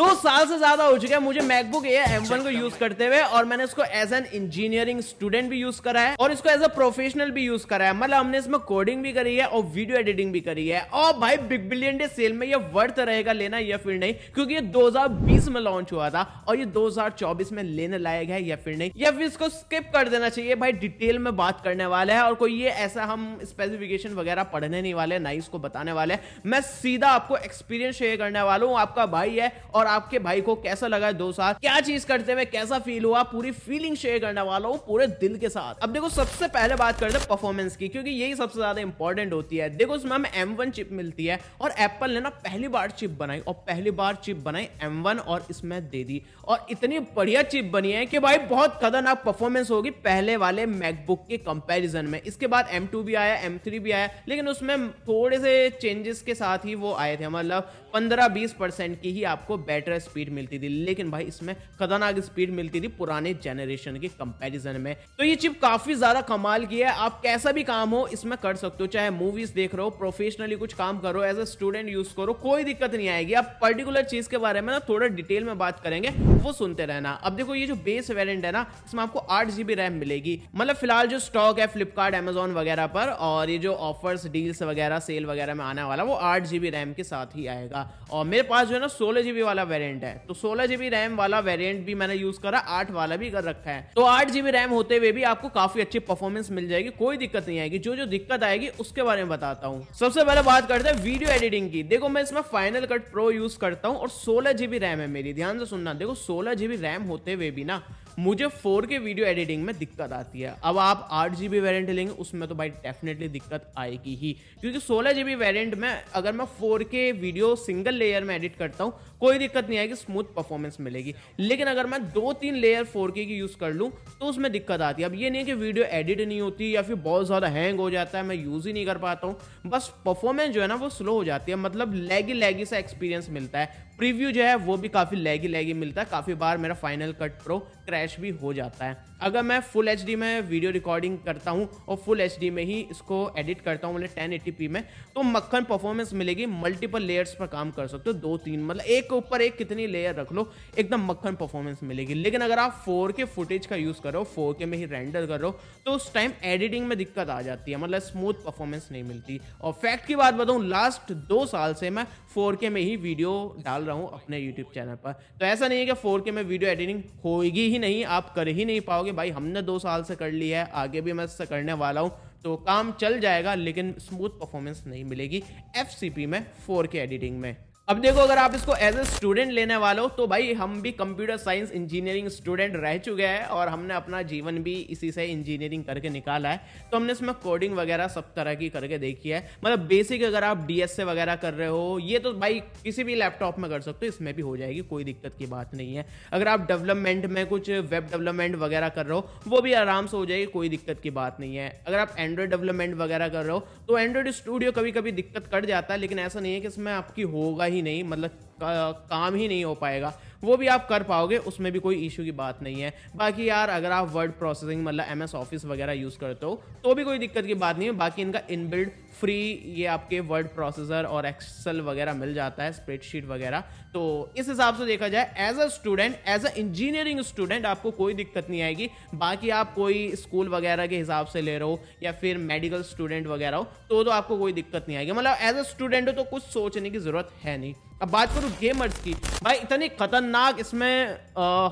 दो साल से ज्यादा हो चुका है मुझे मैकबुक एयर एम वन को यूज करते हुए और मैंने इसको एज एन इंजीनियरिंग स्टूडेंट भी यूज करा है और इसको एज अ प्रोफेशनल भी यूज करा है मतलब हमने इसमें कोडिंग भी करी है और वीडियो एडिटिंग भी करी है और भाई बिग बिलियन डे सेल में ये वर्थ रहेगा लेना या फिर नहीं क्योंकि ये 2020 में लॉन्च हुआ था और ये 2024 में लेने लायक है या फिर नहीं या फिर इसको स्किप कर देना चाहिए भाई डिटेल में बात करने वाले है और कोई ये ऐसा हम स्पेसिफिकेशन वगैरह पढ़ने नहीं वाले ना इसको बताने वाले मैं सीधा आपको एक्सपीरियंस शेयर करने वाला हूँ आपका भाई है और आपके भाई को कैसा लगा दो साल क्या चीज करते हुए कैसा फील हुआ पूरी फीलिंग शेयर करने वाला हूँ पूरे दिल के साथ अब देखो सबसे पहले बात करते हैं परफॉर्मेंस की क्योंकि यही सबसे ज्यादा इंपॉर्टेंट होती है देखो उसमें हमें एम चिप मिलती है और एप्पल ने ना पहली बार चिप बनाई और पहली बार चिप बनाई एम और इसमें दे दी और इतनी बढ़िया चिप बनी है कि भाई बहुत खतरनाक परफॉर्मेंस होगी पहले वाले मैकबुक के कंपैरिजन में इसके बाद एम भी आया एम भी आया लेकिन उसमें थोड़े से चेंजेस के साथ ही वो आए थे मतलब पंद्रह बीस परसेंट की ही आपको बैटरी बेटर स्पीड मिलती थी लेकिन भाई इसमें खतरनाक स्पीड मिलती थी पुराने जनरेशन के कंपैरिजन में तो ये चिप काफी ज्यादा कमाल की है आप कैसा भी काम हो इसमें कर सकते हो चाहे मूवीज देख रहे हो प्रोफेशनली कुछ काम करो एज ए स्टूडेंट यूज करो कोई दिक्कत नहीं आएगी आप पर्टिकुलर चीज के बारे में ना थोड़ा डिटेल में बात करेंगे वो सुनते रहना अब देखो ये जो बेस वेरियंट है ना इसमें आपको आठ जीबी रैम मिलेगी मतलब फिलहाल जो स्टॉक है फ्लिपकार्ट एमेजोन वगैरह पर और ये जो ऑफर्स डील्स वगैरह सेल वगैरह में आने वाला वो आठ जीबी रैम के साथ ही आएगा और मेरे पास जो है ना सोलह जीबी वाला वेरियंट है तो सोलह जीबी रैम वाला वेरियंट भी मैंने यूज करा आठ वाला भी कर रखा है तो आठ जीबी रैम होते हुए भी आपको काफी अच्छी परफॉर्मेंस मिल जाएगी कोई दिक्कत नहीं आएगी जो जो दिक्कत आएगी उसके बारे में बताता हूँ सबसे पहले बात करते हैं वीडियो एडिटिंग की देखो मैं इसमें फाइनल कट प्रो यूज करता हूँ और सोलह जीबी रैम है मेरी ध्यान से सुनना देखो सोलह जीबी रैम होते हुए भी ना मुझे फोर के वीडियो एडिटिंग में दिक्कत आती है अब आप आठ जी बी वेरियंट लेंगे उसमें तो भाई डेफिनेटली दिक्कत आएगी ही क्योंकि सोलह जी बी वेरियंट में अगर मैं four K video single layer में एडिट करता हूँ कोई दिक्कत नहीं आएगी स्मूथ परफॉर्मेंस मिलेगी लेकिन अगर मैं दो तीन लेयर फोर के की यूज़ कर लूँ तो उसमें दिक्कत आती है अब ये नहीं कि वीडियो एडिट नहीं होती या फिर बहुत ज़्यादा हैंग हो जाता है मैं यूज़ ही नहीं कर पाता हूँ बस परफॉर्मेंस जो है ना वो स्लो हो जाती है मतलब लैगी लैगी सा एक्सपीरियंस मिलता है प्रीव्यू जो है वो भी काफ़ी लैगी लैगी मिलता है काफ़ी बार मेरा फाइनल कट प्रो क्रैश भी हो जाता है अगर मैं फुल एच में वीडियो रिकॉर्डिंग करता हूँ और फुल एच में ही इसको एडिट करता हूँ मतलब टेन में तो मक्खन परफॉर्मेंस मिलेगी मल्टीपल लेयर्स पर काम कर सकते हो दो तीन मतलब एक के ऊपर एक कितनी लेयर रख लो एकदम मक्खन परफॉर्मेंस मिलेगी लेकिन अगर आप फोर के फुटेज का यूज़ करो फोर के में ही रेंडर करो तो उस टाइम एडिटिंग में दिक्कत आ जाती है मतलब स्मूथ परफॉर्मेंस नहीं मिलती और फैक्ट की बात बताऊँ लास्ट दो साल से मैं फोर में ही वीडियो डाल रहा हूँ अपने यूट्यूब चैनल पर तो ऐसा नहीं है कि फोर में वीडियो एडिटिंग होगी ही नहीं आप कर ही नहीं पाओगे कि भाई हमने दो साल से कर लिया है आगे भी मैं इससे करने वाला हूँ तो काम चल जाएगा लेकिन स्मूथ परफॉर्मेंस नहीं मिलेगी एफ में फोर एडिटिंग में अब देखो अगर आप इसको एज ए स्टूडेंट लेने वाले हो तो भाई हम भी कंप्यूटर साइंस इंजीनियरिंग स्टूडेंट रह चुके हैं और हमने अपना जीवन भी इसी से इंजीनियरिंग करके निकाला है तो हमने इसमें कोडिंग वगैरह सब तरह की करके देखी है मतलब बेसिक अगर आप डी एस वगैरह कर रहे हो ये तो भाई किसी भी लैपटॉप में कर सकते हो इसमें भी हो जाएगी कोई दिक्कत की बात नहीं है अगर आप डेवलपमेंट में कुछ वेब डेवलपमेंट वगैरह कर रहे हो वो भी आराम से हो जाएगी कोई दिक्कत की बात नहीं है अगर आप एंड्रॉयड डेवलपमेंट वगैरह कर रहे हो तो एंड्रॉयड स्टूडियो कभी कभी दिक्कत कर जाता है लेकिन ऐसा नहीं है कि इसमें आपकी होगा ही ही नहीं मतलब काम ही नहीं हो पाएगा वो भी आप कर पाओगे उसमें भी कोई इशू की बात नहीं है बाकी यार अगर आप वर्ड प्रोसेसिंग मतलब एम ऑफिस वगैरह यूज़ करते हो तो भी कोई दिक्कत की बात नहीं है बाकी इनका इनबिल्ड फ्री ये आपके वर्ड प्रोसेसर और एक्सेल वगैरह मिल जाता है स्प्रेडशीट वगैरह तो इस हिसाब से देखा जाए as a student as a engineering student आपको कोई दिक्कत नहीं आएगी बाकी आप कोई स्कूल वगैरह के हिसाब से ले रहे हो या फिर मेडिकल स्टूडेंट वगैरह हो तो, तो आपको कोई दिक्कत नहीं आएगी मतलब एज अ स्टूडेंट हो तो कुछ सोचने की ज़रूरत है नहीं अब बात करूँ गेमर्स की भाई इतनी खतरनाक इसमें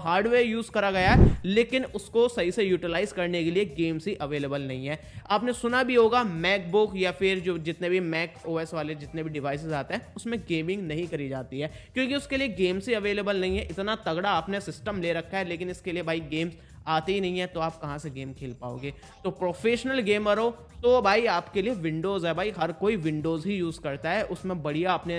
हार्डवेयर यूज़ करा गया है लेकिन उसको सही से यूटिलाइज करने के लिए गेम्स ही अवेलेबल नहीं है आपने सुना भी होगा मैकबुक या फिर जो जितने भी मैक ओएस वाले जितने भी डिवाइसेस आते हैं उसमें गेमिंग नहीं करी जाती है क्योंकि उसके लिए गेम्स ही अवेलेबल नहीं है इतना तगड़ा आपने सिस्टम ले रखा है लेकिन इसके लिए भाई गेम्स आते ही नहीं है तो आप कहाँ से गेम खेल पाओगे तो प्रोफेशनल गेमर हो तो भाई आपके लिए विंडोज़ है भाई हर कोई विंडोज़ ही यूज़ करता है उसमें बढ़िया अपने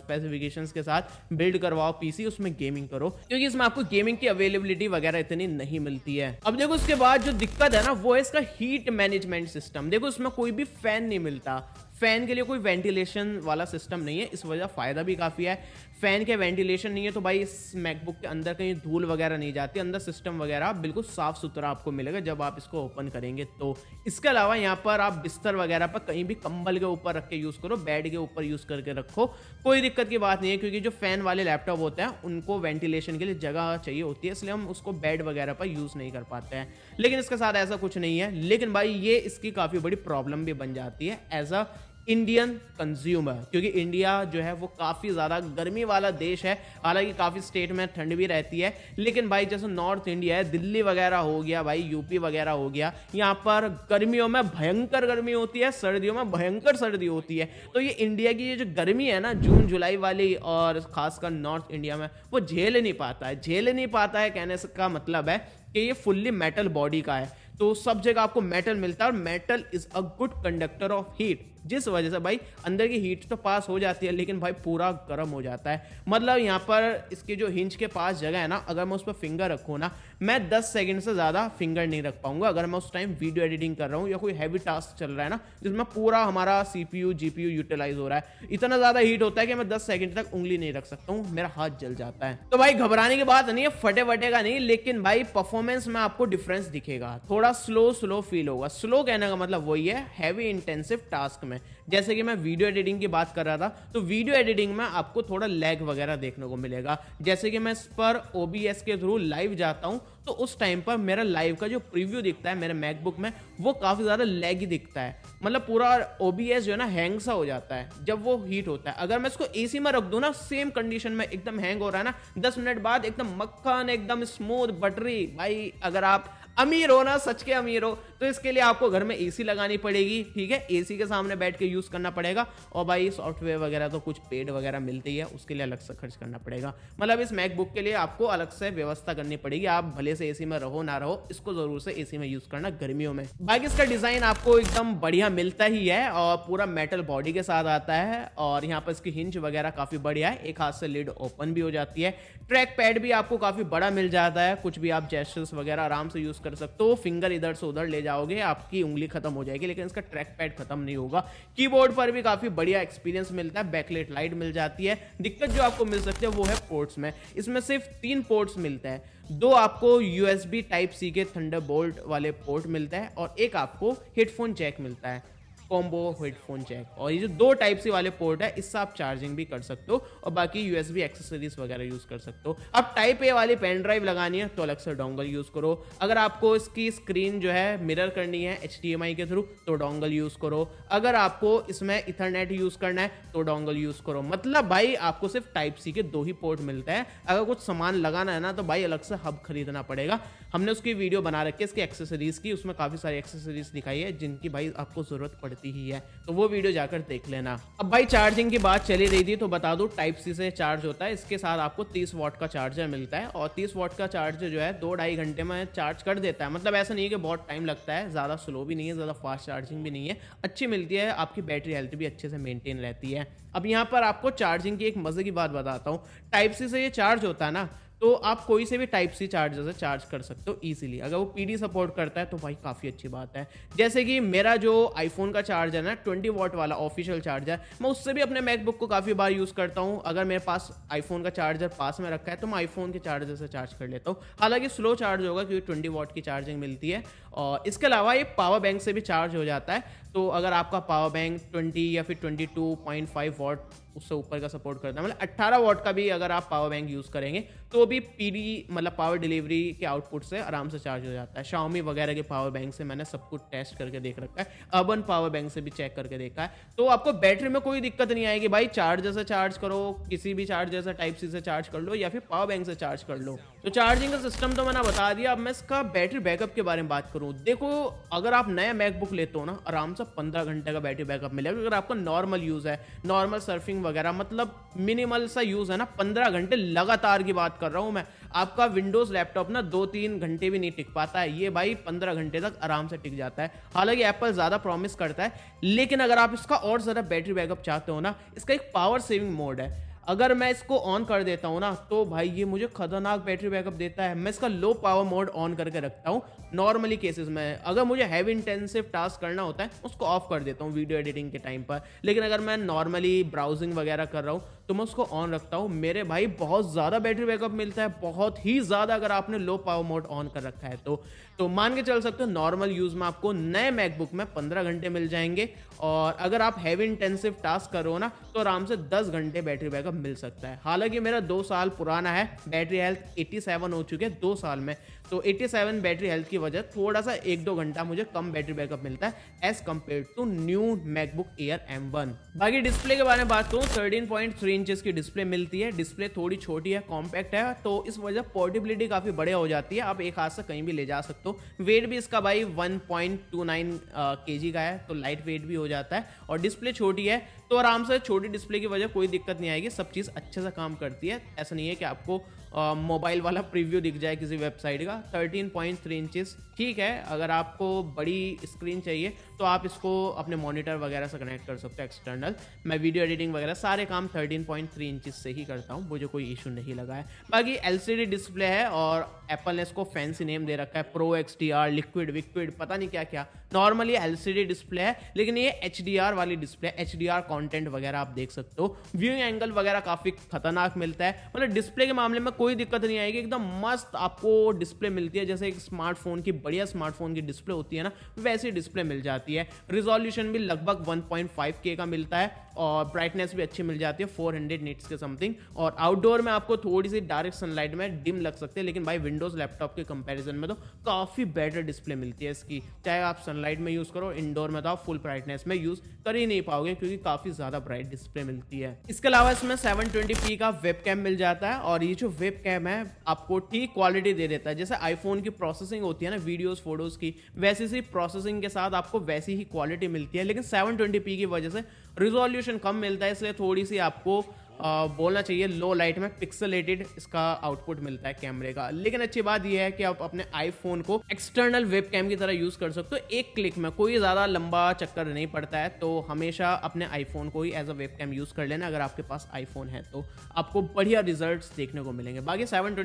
स्पेसिफिकेशंस के साथ बिल्ड करवाओ पीसी उसमें गेमिंग करो क्योंकि इसमें आपको गेमिंग की अवेलेबिलिटी वगैरह इतनी नहीं मिलती है अब देखो उसके बाद जो दिक्कत है ना वो है इसका हीट मैनेजमेंट सिस्टम देखो इसमें कोई भी फैन नहीं मिलता फैन के लिए कोई वेंटिलेशन वाला सिस्टम नहीं है इस वजह फ़ायदा भी काफ़ी है फैन के वेंटिलेशन नहीं है तो भाई इस मैकबुक के अंदर कहीं धूल वगैरह नहीं जाती अंदर सिस्टम वगैरह बिल्कुल साफ़ सुथरा आपको मिलेगा जब आप इसको ओपन करेंगे तो इसके अलावा यहाँ पर आप बिस्तर वगैरह पर कहीं भी कंबल के ऊपर रख के यूज़ करो बेड के ऊपर यूज़ करके रखो कोई दिक्कत की बात नहीं है क्योंकि जो फ़ैन वाले लैपटॉप होते हैं उनको वेंटिलेशन के लिए जगह चाहिए होती है इसलिए हम उसको बेड वगैरह पर यूज़ नहीं कर पाते हैं लेकिन इसके साथ ऐसा कुछ नहीं है लेकिन भाई ये इसकी काफ़ी बड़ी प्रॉब्लम भी बन जाती है एज अ इंडियन कंज्यूमर क्योंकि इंडिया जो है वो काफ़ी ज़्यादा गर्मी वाला देश है हालांकि काफ़ी स्टेट में ठंड भी रहती है लेकिन भाई जैसे नॉर्थ इंडिया है दिल्ली वगैरह हो गया भाई यूपी वगैरह हो गया यहाँ पर गर्मियों में भयंकर गर्मी होती है सर्दियों में भयंकर सर्दी होती है तो ये इंडिया की ये जो गर्मी है ना जून जुलाई वाली और खासकर नॉर्थ इंडिया में वो झेल नहीं पाता है झेल नहीं पाता है कहने का मतलब है कि ये फुल्ली मेटल बॉडी का है तो सब जगह आपको मेटल मिलता है और metal is a good conductor of heat जिस वजह से भाई अंदर की हीट तो पास हो जाती है लेकिन भाई पूरा गर्म हो जाता है मतलब यहाँ पर इसके जो हिंज के पास जगह है ना अगर मैं उस पर फिंगर रखूँ ना मैं 10 सेकंड से ज़्यादा फिंगर नहीं रख पाऊंगा अगर मैं उस टाइम वीडियो एडिटिंग कर रहा हूँ या कोई हैवी टास्क चल रहा है ना जिसमें पूरा हमारा सी पी यूटिलाइज हो रहा है इतना ज़्यादा हीट होता है कि मैं दस सेकेंड तक उंगली नहीं रख सकता हूँ मेरा हाथ जल जाता है तो भाई घबराने की बात नहीं है फटे फटे का नहीं लेकिन भाई परफॉर्मेंस में आपको डिफरेंस दिखेगा थोड़ा स्लो स्लो फील होगा स्लो कहने का मतलब वही है हैवी इंटेंसिव टास्क में जैसे कि मैं वीडियो एडिटिंग की बात कर रहा था तो वीडियो एडिटिंग में आपको थोड़ा लैग वगैरह देखने को मिलेगा जैसे कि मैं इस पर ओबीएस के थ्रू लाइव जाता हूँ तो उस टाइम पर मेरा लाइव का जो प्रीव्यू दिखता है मेरे मैकबुक में वो काफ़ी ज़्यादा लैग ही दिखता है मतलब पूरा ओ जो है ना हैंग सा हो जाता है जब वो हीट होता है अगर मैं इसको ए में रख दूँ ना सेम कंडीशन में एकदम हैंग हो रहा है ना दस मिनट बाद एकदम मक्खन एकदम स्मूथ बटरी भाई अगर आप अमीर हो ना सच के अमीर हो तो इसके लिए आपको घर में एसी लगानी पड़ेगी ठीक है एसी के सामने बैठ के यूज करना पड़ेगा और भाई सॉफ्टवेयर वगैरह तो कुछ पेड वगैरह मिलती है उसके लिए अलग से खर्च करना पड़ेगा मतलब इस मैकबुक के लिए आपको अलग से व्यवस्था करनी पड़ेगी आप भले से एसी में रहो ना रहो इसको जरूर से एसी में यूज करना गर्मियों में बाकी इसका डिजाइन आपको एकदम बढ़िया मिलता ही है और पूरा मेटल बॉडी के साथ आता है और यहाँ पर इसकी हिंज वगैरह काफी बढ़िया है एक हाथ से लीड ओपन भी हो जाती है ट्रैक पैड भी आपको काफी बड़ा मिल जाता है कुछ भी आप जेस्टर्स वगैरह आराम से यूज कर सकते हो फिंगर इधर से उधर ले जा जाओगे आपकी उंगली खत्म हो जाएगी लेकिन इसका ट्रैक पैड खत्म नहीं होगा कीबोर्ड पर भी काफी बढ़िया एक्सपीरियंस मिलता है बैकलेट लाइट मिल जाती है दिक्कत जो आपको मिल सकती है वो है पोर्ट्स में इसमें सिर्फ तीन पोर्ट्स मिलते हैं दो आपको यूएसबी टाइप सी के थंडर वाले पोर्ट मिलता है और एक आपको हेडफोन जैक मिलता है कॉम्बो हेडफोन जैक और ये जो दो टाइप सी वाले पोर्ट है इससे आप चार्जिंग भी कर सकते हो और बाकी यूएसबी एक्सेसरीज वगैरह यूज कर सकते हो अब टाइप ए वाली पेन ड्राइव लगानी है तो अलग से डोंगल यूज करो अगर आपको इसकी स्क्रीन जो है मिरर करनी है एच के थ्रू तो डोंगल यूज करो अगर आपको इसमें इथरनेट यूज करना है तो डोंगल यूज करो मतलब भाई आपको सिर्फ टाइप सी के दो ही पोर्ट मिलते हैं अगर कुछ सामान लगाना है ना तो भाई अलग से हब खरीदना पड़ेगा हमने उसकी वीडियो बना रखी है इसकी एक्सेसरीज़ की उसमें काफ़ी सारी एक्सेसरीज़ दिखाई है जिनकी भाई आपको ज़रूरत पड़ती ही है तो वो वीडियो जाकर देख लेना अब भाई चार्जिंग की बात चली रही थी तो बता दूँ टाइप सी से चार्ज होता है इसके साथ आपको तीस वॉट का चार्जर मिलता है और तीस वॉट का चार्जर जो है दो ढाई घंटे में चार्ज कर देता है मतलब ऐसा नहीं है कि बहुत टाइम लगता है ज़्यादा स्लो भी नहीं है ज़्यादा फास्ट चार्जिंग भी नहीं है अच्छी मिलती है आपकी बैटरी हेल्थ भी अच्छे से मेनटेन रहती है अब यहाँ पर आपको चार्जिंग की एक मज़े की बात बताता हूँ टाइप सी से ये चार्ज होता है ना तो आप कोई से भी टाइप सी चार्जर से चार्ज कर सकते हो ईजिली अगर वो पी सपोर्ट करता है तो भाई काफ़ी अच्छी बात है जैसे कि मेरा जो आईफोन का चार्जर ना ट्वेंटी वॉट वाला ऑफिशियल चार्जर मैं उससे भी अपने मैकबुक को काफ़ी बार यूज़ करता हूँ अगर मेरे पास आईफोन का चार्जर पास में रखा है तो मैं आईफोन के चार्जर से चार्ज कर लेता हूँ हालांकि स्लो चार्ज होगा क्योंकि ट्वेंटी वॉट की चार्जिंग मिलती है और इसके अलावा ये पावर बैंक से भी चार्ज हो जाता है तो अगर आपका पावर बैंक ट्वेंटी या फिर twenty two point five watt उससे ऊपर का सपोर्ट करता है मतलब 18 वॉट का भी अगर आप पावर बैंक यूज़ करेंगे तो भी पीडी मतलब पावर डिलीवरी के आउटपुट से आराम से चार्ज हो जाता है शाओमी वगैरह के पावर बैंक से मैंने सब कुछ टेस्ट करके देख रखा है अर्बन पावर बैंक से भी चेक करके देखा है तो आपको बैटरी में कोई दिक्कत नहीं आएगी भाई चार्जर से चार्ज करो किसी भी चार्जर से टाइप सी से चार्ज कर लो या फिर पावर बैंक से चार्ज कर लो तो चार्जिंग का सिस्टम तो मैंने बता दिया अब मैं इसका बैटरी बैकअप के बारे में बात करूँ देखो अगर आप नया मैकबुक लेते हो ना आराम से पंद्रह घंटे का बैटरी बैकअप मिलेगा अगर आपका नॉर्मल यूज़ है नॉर्मल सर्फिंग वगैरह मतलब मिनिमल सा यूज़ है ना पंद्रह घंटे लगातार की बात कर रहा हूँ मैं आपका विंडोज़ लैपटॉप ना दो तीन घंटे भी नहीं टिक पाता है ये भाई पंद्रह घंटे तक आराम से टिक जाता है हालांकि एप्पल ज़्यादा प्रॉमिस करता है लेकिन अगर आप इसका और ज़्यादा बैटरी बैकअप चाहते हो ना इसका एक पावर सेविंग मोड है अगर मैं इसको ऑन कर देता हूँ ना तो भाई ये मुझे खतरनाक बैटरी बैकअप देता है मैं इसका लो पावर मोड ऑन करके रखता हूँ नॉर्मली केसेस में अगर मुझे हैवी इंटेंसिव टास्क करना होता है उसको ऑफ कर देता हूँ वीडियो एडिटिंग के टाइम पर लेकिन अगर मैं नॉर्मली ब्राउजिंग वगैरह कर रहा हूँ तो मैं उसको ऑन रखता हूँ मेरे भाई बहुत ज़्यादा बैटरी बैकअप मिलता है बहुत ही ज़्यादा अगर आपने लो पावर मोड ऑन कर रखा है तो तो मान के चल सकते हो नॉर्मल यूज़ में आपको नए मैकबुक में पंद्रह घंटे मिल जाएंगे और अगर आप हैवी इंटेंसिव टास्क करो ना तो आराम से दस घंटे बैटरी बैकअप मिल सकता है हालांकि मेरा दो साल पुराना है बैटरी हेल्थ एट्टी सेवन हो चुके हैं दो साल में तो 87 बैटरी हेल्थ की वजह थोड़ा सा एक दो घंटा मुझे कम बैटरी बैकअप मिलता है as compare to new MacBook Air M one बाकी डिस्प्ले के बारे में बात करूँ थर्टीन पॉइंट थ्री की डिस्प्ले मिलती है डिस्प्ले थोड़ी छोटी है कॉम्पैक्ट है तो इस वजह पोर्टेबिलिटी काफ़ी बढ़िया हो जाती है आप एक हाथ से कहीं भी ले जा सकते हो वेट भी इसका भाई वन पॉइंट टू नाइन के का है तो लाइट वेट भी हो जाता है और डिस्प्ले छोटी है तो आराम से छोटी डिस्प्ले की वजह कोई दिक्कत नहीं आएगी सब चीज़ अच्छे से काम करती है ऐसा नहीं है कि आपको मोबाइल वाला प्रीव्यू दिख जाए किसी वेबसाइट का 13.3 पॉइंट इंचेस ठीक है अगर आपको बड़ी स्क्रीन चाहिए तो आप इसको अपने मॉनिटर वगैरह से कनेक्ट कर सकते हो एक्सटर्नल मैं वीडियो एडिटिंग वगैरह सारे काम 13.3 पॉइंट इंचेस से ही करता हूँ मुझे कोई इशू नहीं लगा है बाकी एल डिस्प्ले है और एप्पल ने इसको फैंसी नेम दे रखा है प्रो एक्स लिक्विड विक्विड पता नहीं क्या क्या नॉर्मली एल डिस्प्ले है लेकिन ये एच वाली डिस्प्ले एच डी कंटेंट वगैरह आप देख सकते हो व्यू एंगल वगैरह काफ़ी खतरनाक मिलता है मतलब डिस्प्ले के मामले में कोई दिक्कत नहीं आएगी एकदम मस्त आपको डिस्प्ले मिलती है जैसे एक स्मार्टफोन की बढ़िया स्मार्टफोन की डिस्प्ले होती है ना वैसी डिस्प्ले मिल जाती है रिजोल्यूशन भी लगभग 1.5 के का मिलता है और ब्राइटनेस भी अच्छी मिल जाती है फोर हंड्रेड निट्स के समथिंग और आउटडोर में आपको थोड़ी सी डायरेक्ट सनलाइट में डिम लग सकते हैं लेकिन भाई विंडोज़ लैपटॉप के कंपेरिजन में तो काफ़ी बेटर डिस्प्ले मिलती है इसकी चाहे आप सनलाइट में यूज़ करो इंडोर में तो आप फुल ब्राइटनेस में यूज़ कर ही नहीं पाओगे क्योंकि काफ़ी ज़्यादा ब्राइट डिस्प्ले मिलती है इसके अलावा इसमें सेवन ट्वेंटी का वेब कैम मिल जाता है और ये जो वेब कैम है आपको ठीक क्वालिटी दे देता है जैसे आईफोन की प्रोसेसिंग होती है ना वीडियोज़ फोटोज़ की वैसी सी प्रोसेसिंग के साथ आपको वैसी ही क्वालिटी मिलती है लेकिन सेवन की वजह से रिजोल्यूशन कम मिलता है इसलिए थोड़ी सी आपको आ, बोलना चाहिए लो लाइट में पिक्सलेटेड इसका आउटपुट मिलता है कैमरे का लेकिन अच्छी बात यह है कि आप अपने आईफोन को एक्सटर्नल वेब कैम की तरह यूज कर सकते हो एक क्लिक में कोई ज़्यादा लंबा चक्कर नहीं पड़ता है तो हमेशा अपने आईफोन को ही as a web cam use कर लेना अगर आपके पास आईफोन है तो आपको बढ़िया रिजल्ट देखने को मिलेंगे बाकी सेवन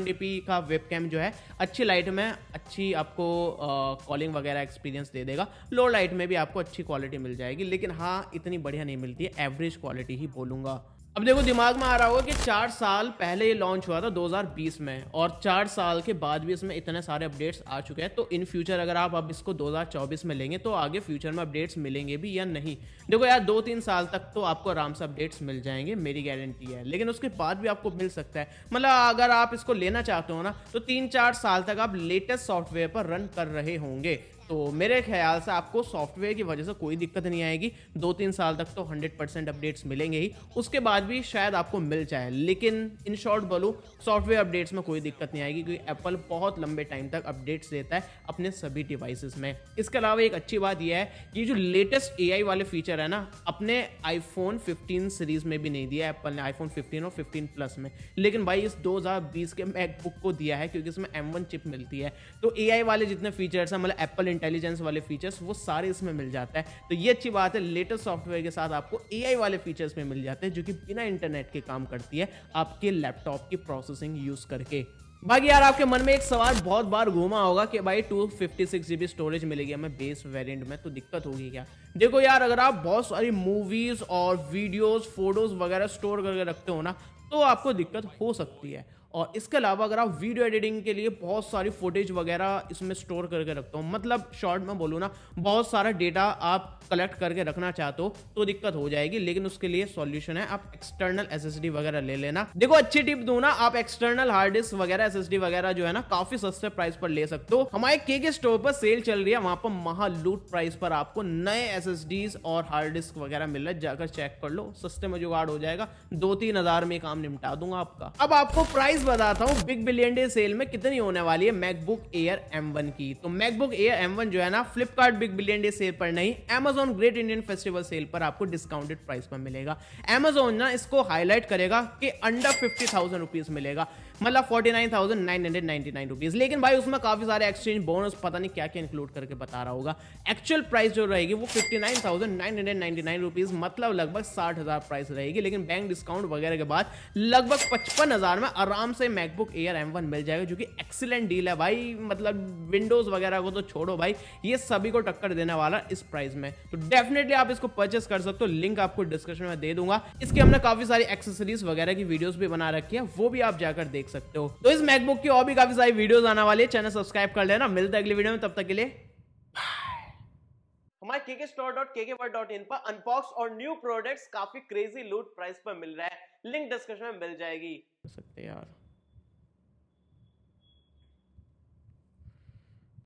का वेब कैम जो है अच्छी लाइट में अच्छी आपको कॉलिंग वगैरह एक्सपीरियंस दे देगा लो लाइट में भी आपको अच्छी क्वालिटी मिल जाएगी लेकिन हाँ इतनी बढ़िया नहीं मिलती है एवरेज क्वालिटी ही बोलूँगा अब देखो दिमाग में आ रहा होगा कि चार साल पहले ये लॉन्च हुआ था 2020 में और चार साल के बाद भी इसमें इतने सारे अपडेट्स आ चुके हैं तो इन फ्यूचर अगर आप अब इसको 2024 में लेंगे तो आगे फ्यूचर में अपडेट्स मिलेंगे भी या नहीं देखो यार दो तीन साल तक तो आपको आराम से अपडेट्स मिल जाएंगे मेरी गारंटी है लेकिन उसके बाद भी आपको मिल सकता है मतलब अगर आप इसको लेना चाहते हो ना तो तीन चार साल तक आप लेटेस्ट सॉफ्टवेयर पर रन कर रहे होंगे तो मेरे ख्याल से आपको सॉफ्टवेयर की वजह से कोई दिक्कत नहीं आएगी दो तीन साल तक तो 100 परसेंट अपडेट्स मिलेंगे ही उसके बाद भी शायद आपको मिल जाए लेकिन इन शॉर्ट बोलूँ सॉफ्टवेयर अपडेट्स में कोई दिक्कत नहीं आएगी क्योंकि एप्पल बहुत लंबे टाइम तक अपडेट्स देता है अपने सभी डिवाइसेस में इसके अलावा एक अच्छी बात यह है कि जो लेटेस्ट ए वाले फीचर है ना अपने आईफोन फिफ्टीन सीरीज में भी नहीं दिया एप्पल ने आईफोन फिफ्टीन और फिफ्टीन प्लस में लेकिन भाई इस दो के मैकबुक को दिया है क्योंकि इसमें एम चिप मिलती है तो ए वाले जितने फीचर्स हैं मतलब एप्पल इंटेलिजेंस वाले फीचर्स वो सारे इसमें मिल जाता है तो ये अच्छी बात है लेटेस्ट सॉफ्टवेयर के साथ आपको ए वाले फीचर्स में मिल जाते हैं जो कि बिना इंटरनेट के काम करती है आपके लैपटॉप की प्रोसेसिंग यूज करके बाकी यार आपके मन में एक सवाल बहुत बार घूमा होगा कि भाई two fifty six GB storage मिलेगी हमें बेस वेरिएंट में तो दिक्कत होगी क्या देखो यार अगर आप बहुत सारी मूवीज और वीडियोस फोटोज वगैरह स्टोर करके रखते हो ना तो आपको दिक्कत हो सकती है और इसके अलावा अगर आप वीडियो एडिटिंग के लिए बहुत सारी फुटेज वगैरह इसमें स्टोर करके रखता हूँ मतलब शॉर्ट में बोलूँ ना बहुत सारा डेटा आप कलेक्ट करके रखना चाहते हो तो दिक्कत हो जाएगी लेकिन उसके लिए सॉल्यूशन है आप एक्सटर्नल एस वगैरह ले लेना देखो अच्छी टिप दू ना आप एक्सटर्नल हार्ड डिस्क वगैरह एस वगैरह जो है ना काफी सस्ते प्राइस पर ले सकते हो हमारे के के स्टोर पर सेल चल रही है वहां पर महालूट प्राइस पर आपको नए एस और हार्ड डिस्क वगैरह मिल रहा है जाकर चेक कर लो सस्ते में जुगाड़ हो जाएगा दो तीन हजार में काम निपटा दूंगा आपका अब आपको प्राइस प्राइस बताता हूँ बिग बिलियन डे सेल में कितनी होने वाली है मैकबुक एयर वन की तो मैकबुक एयर वन जो है ना Flipkart big billion day sale पर नहीं Amazon great Indian festival sale पर आपको डिस्काउंटेड प्राइस पर मिलेगा एमेजोन ना इसको हाईलाइट करेगा कि अंडर फिफ्टी थाउजेंड रुपीज मिलेगा मतलब forty nine thousand nine hundred ninety nine rupees लेकिन भाई उसमें काफ़ी सारे एक्सचेंज बोनस पता नहीं क्या क्या इंक्लूड करके बता रहा होगा एक्चुअल प्राइस जो रहेगी वो fifty nine thousand nine hundred ninety nine rupees मतलब लगभग साठ हज़ार प्राइस रहेगी लेकिन बैंक डिस्काउंट वगैरह के बाद लगभग पचपन हज़ार में आराम से मैकबुक एयर एम वन मिल जाएगा जो कि एक्सीलेंट डील है भाई मतलब विंडोज़ वगैरह को तो छोड़ो भाई ये सभी को टक्कर देने वाला इस प्राइस में तो डेफिनेटली आप इसको परचेस कर सकते हो लिंक आपको डिस्क्रिप्शन में दे दूंगा इसके हमने काफ़ी सारी एक्सेसरीज वगैरह की वीडियोज़ भी बना रखी है वो भी आप जाकर देख देख सकते हो तो इस मैकबुक की और भी काफी सारी वीडियोस आने वाली है चैनल सब्सक्राइब कर लेना मिलते हैं अगली वीडियो में तब तक के लिए हमारे के store dot K dot in पर अनबॉक्स और न्यू प्रोडक्ट्स काफी क्रेजी लूट प्राइस पर मिल रहा है लिंक डिस्क्रिप्शन में मिल जाएगी सकते यार